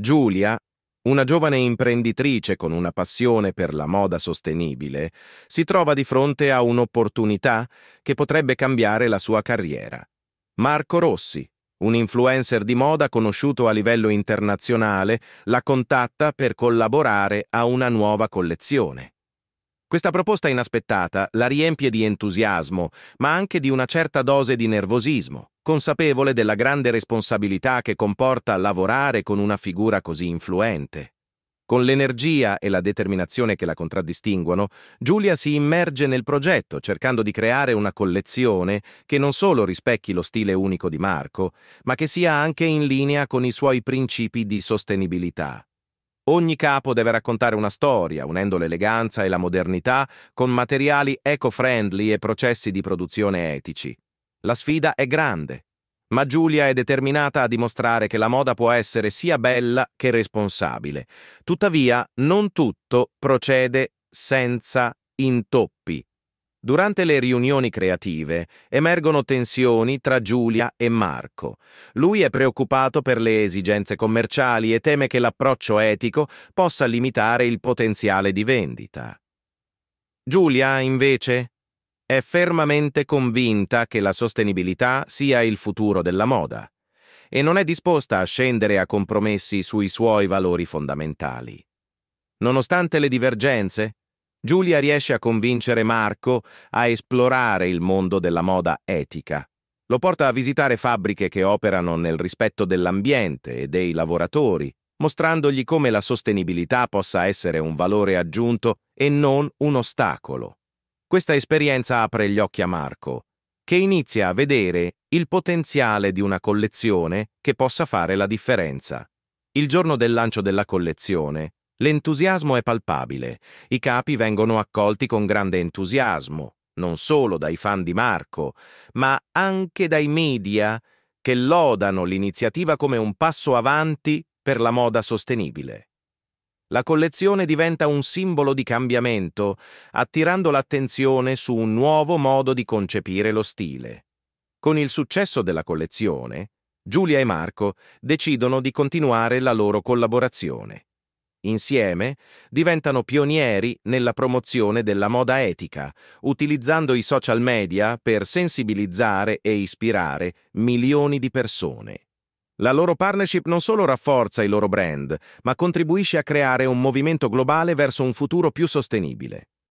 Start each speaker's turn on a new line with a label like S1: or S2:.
S1: Giulia, una giovane imprenditrice con una passione per la moda sostenibile, si trova di fronte a un'opportunità che potrebbe cambiare la sua carriera. Marco Rossi, un influencer di moda conosciuto a livello internazionale, la contatta per collaborare a una nuova collezione. Questa proposta inaspettata la riempie di entusiasmo, ma anche di una certa dose di nervosismo, consapevole della grande responsabilità che comporta lavorare con una figura così influente. Con l'energia e la determinazione che la contraddistinguono, Giulia si immerge nel progetto cercando di creare una collezione che non solo rispecchi lo stile unico di Marco, ma che sia anche in linea con i suoi principi di sostenibilità. Ogni capo deve raccontare una storia, unendo l'eleganza e la modernità con materiali eco-friendly e processi di produzione etici. La sfida è grande, ma Giulia è determinata a dimostrare che la moda può essere sia bella che responsabile. Tuttavia, non tutto procede senza intoppi. Durante le riunioni creative emergono tensioni tra Giulia e Marco. Lui è preoccupato per le esigenze commerciali e teme che l'approccio etico possa limitare il potenziale di vendita. Giulia, invece, è fermamente convinta che la sostenibilità sia il futuro della moda e non è disposta a scendere a compromessi sui suoi valori fondamentali. Nonostante le divergenze, Giulia riesce a convincere Marco a esplorare il mondo della moda etica. Lo porta a visitare fabbriche che operano nel rispetto dell'ambiente e dei lavoratori, mostrandogli come la sostenibilità possa essere un valore aggiunto e non un ostacolo. Questa esperienza apre gli occhi a Marco, che inizia a vedere il potenziale di una collezione che possa fare la differenza. Il giorno del lancio della collezione, L'entusiasmo è palpabile, i capi vengono accolti con grande entusiasmo, non solo dai fan di Marco, ma anche dai media che lodano l'iniziativa come un passo avanti per la moda sostenibile. La collezione diventa un simbolo di cambiamento, attirando l'attenzione su un nuovo modo di concepire lo stile. Con il successo della collezione, Giulia e Marco decidono di continuare la loro collaborazione. Insieme, diventano pionieri nella promozione della moda etica, utilizzando i social media per sensibilizzare e ispirare milioni di persone. La loro partnership non solo rafforza i loro brand, ma contribuisce a creare un movimento globale verso un futuro più sostenibile.